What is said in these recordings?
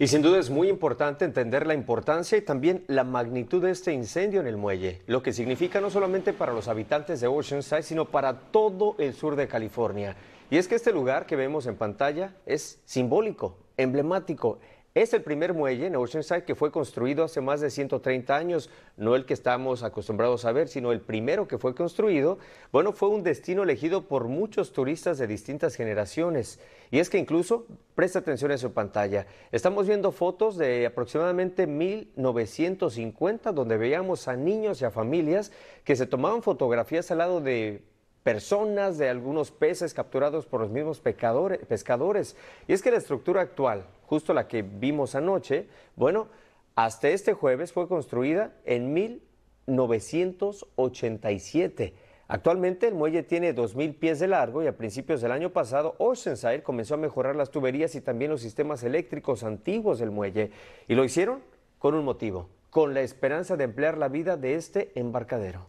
Y sin duda es muy importante entender la importancia y también la magnitud de este incendio en el muelle, lo que significa no solamente para los habitantes de Oceanside, sino para todo el sur de California. Y es que este lugar que vemos en pantalla es simbólico, emblemático, es el primer muelle en Oceanside que fue construido hace más de 130 años, no el que estamos acostumbrados a ver, sino el primero que fue construido. Bueno, fue un destino elegido por muchos turistas de distintas generaciones. Y es que incluso, presta atención en su pantalla, estamos viendo fotos de aproximadamente 1950 donde veíamos a niños y a familias que se tomaban fotografías al lado de personas, de algunos peces capturados por los mismos pescadores. Y es que la estructura actual, justo la que vimos anoche, bueno, hasta este jueves fue construida en 1987. Actualmente el muelle tiene 2.000 pies de largo y a principios del año pasado Oceanside comenzó a mejorar las tuberías y también los sistemas eléctricos antiguos del muelle. Y lo hicieron con un motivo, con la esperanza de emplear la vida de este embarcadero.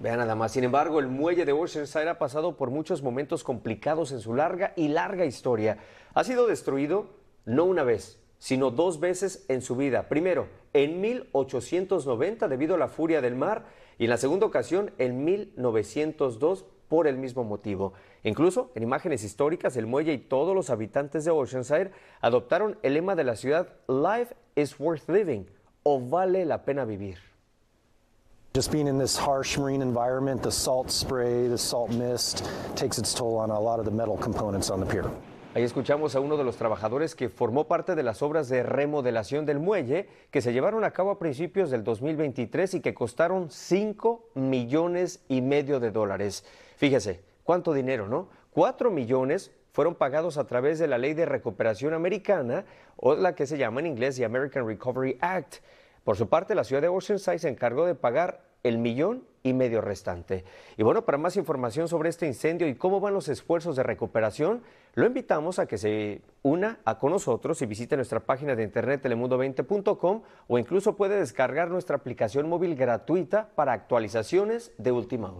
Vean nada más. Sin embargo, el muelle de Oceanside ha pasado por muchos momentos complicados en su larga y larga historia. Ha sido destruido no una vez, sino dos veces en su vida. Primero, en 1890 debido a la furia del mar y en la segunda ocasión en 1902 por el mismo motivo. Incluso en imágenes históricas, el muelle y todos los habitantes de Oceanside adoptaron el lema de la ciudad Life is worth living o vale la pena vivir. Just being in this harsh marine environment, the salt spray, the salt mist takes its toll on a lot of the metal components on the pier. Ahí escuchamos a uno de los trabajadores que formó parte de las obras de remodelación del muelle que se llevaron a cabo a principios del 2023 y que costaron 5 millones y medio de dólares. Fíjese, cuánto dinero, ¿no? 4 millones fueron pagados a través de la Ley de Recuperación Americana, o la que se llama en inglés The American Recovery Act. Por su parte, la ciudad de Oceanside se encargó de pagar el millón y medio restante. Y bueno, para más información sobre este incendio y cómo van los esfuerzos de recuperación, lo invitamos a que se una a con nosotros y visite nuestra página de internet telemundo20.com o incluso puede descargar nuestra aplicación móvil gratuita para actualizaciones de última hora.